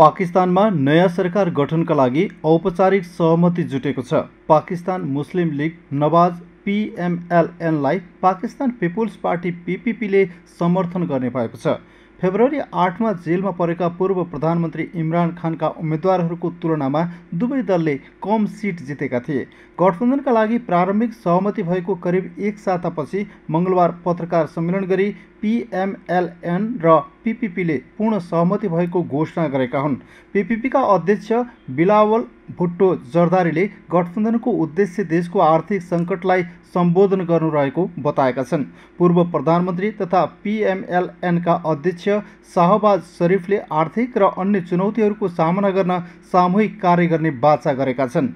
पाकिस्तानमा नयाँ सरकार गठनका लागि औपचारिक सहमति जुटेको छ पाकिस्तान मुस्लिम लिग नवाज पिएमएलएनलाई पाकिस्तान पिपुल्स पार्टी पिपिपीले समर्थन गर्ने भएको छ फेब्रुअरी आठमा जेलमा परेका पूर्व प्रधानमन्त्री इमरान खानका उम्मेद्वारहरूको तुलनामा दुवै दलले कम सिट जितेका थिए गठबन्धनका लागि प्रारम्भिक सहमति भएको करिब एक सातापछि मङ्गलबार पत्रकार सम्मेलन गरी पिएमएलएन र पिपिपीले पूर्ण सहमति भएको घोषणा गरेका हुन् पिपिपीका अध्यक्ष बिलावल भुट्टो जर्दारीले गठबन्धनको उद्देश्य देशको आर्थिक सङ्कटलाई सम्बोधन गर्नु रहेको बताएका छन् पूर्व प्रधानमन्त्री तथा पिएमएलएनका अध्यक्ष शाहबाज शरीफले आर्थिक र अन्य चुनौतीहरूको सामना गर्न सामूहिक कार्य गर्ने बाचा गरेका छन्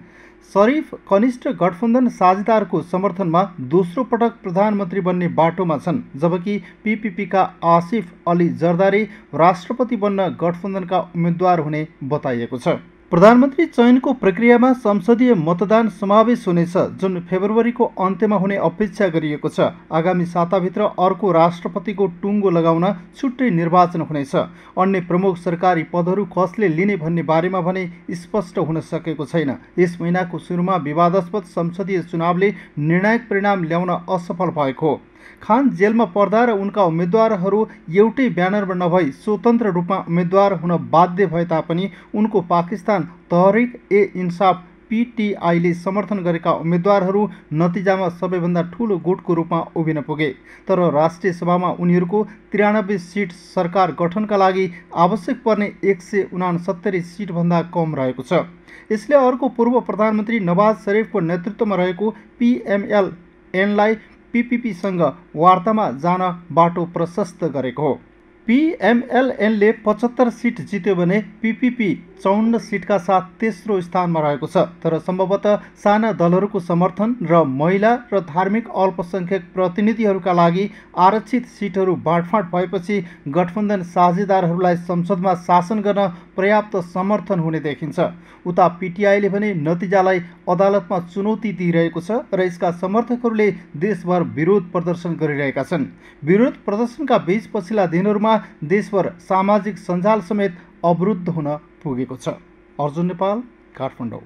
शरीफ कनिष्ठ गठबन्धन साझेदारको समर्थनमा दोस्रो पटक प्रधानमन्त्री बन्ने बाटोमा छन् जबकि पिपिपीका आसिफ अली जर्दारी राष्ट्रपति बन्न गठबन्धनका उम्मेद्वार हुने बताइएको छ प्रधानमन्त्री चयनको प्रक्रियामा संसदीय मतदान समावेश हुनेछ जुन फेब्रुअरीको अन्त्यमा हुने अपेक्षा गरिएको छ आगामी साताभित्र अर्को राष्ट्रपतिको टुङ्गो लगाउन छुट्टै निर्वाचन हुनेछ अन्य प्रमुख सरकारी पदहरू कसले लिने भन्ने बारेमा भने स्पष्ट हुन सकेको छैन यस महिनाको सुरुमा विवादास्पद संसदीय चुनावले निर्णायक परिणाम ल्याउन असफल भएको हो खान जेलमा पर्दा र उनका उम्मेद्वारहरू एउटै ब्यानरमा नभई स्वतन्त्र रूपमा उम्मेद्वार हुन बाध्य भए तापनि उनको पाकिस्तान तहरिक ए इन्साफ पिटिआईले समर्थन गरेका उम्मेद्वारहरू नतिजामा सबैभन्दा ठुलो गुटको रूपमा उभिन पुगे तर राष्ट्रिय सभामा उनीहरूको त्रियानब्बे सिट सरकार गठनका लागि आवश्यक पर्ने एक सय उनासत्तरी सिटभन्दा कम रहेको छ यसले अर्को पूर्व प्रधानमन्त्री नवाज शरीफको नेतृत्वमा रहेको पिएमएल पिपिपीसँग वार्तामा जान बाटो प्रशस्त गरेको हो पिएमएलएनले पचहत्तर सिट जित्यो भने पिपिपी चौन्न सिटका साथ तेस्रो स्थानमा रहेको छ तर सम्भवतः साना दलहरूको समर्थन र महिला र धार्मिक अल्पसङ्ख्यक प्रतिनिधिहरूका लागि आरक्षित सिटहरू बाँडफाँड भएपछि गठबन्धन साझेदारहरूलाई संसदमा शासन गर्न पर्याप्त समर्थन हुने देखिन्छ उता पिटिआईले भने नतिजालाई अदालतमा चुनौती दिइरहेको छ र यसका समर्थकहरूले देशभर विरोध प्रदर्शन गरिरहेका छन् विरोध प्रदर्शनका बीच पछिल्ला दिनहरूमा देशभर सामाजिक सञ्जाल समेत अवरुद्ध हुन पुगेको छ अर्जुन नेपाल काठमाडौँ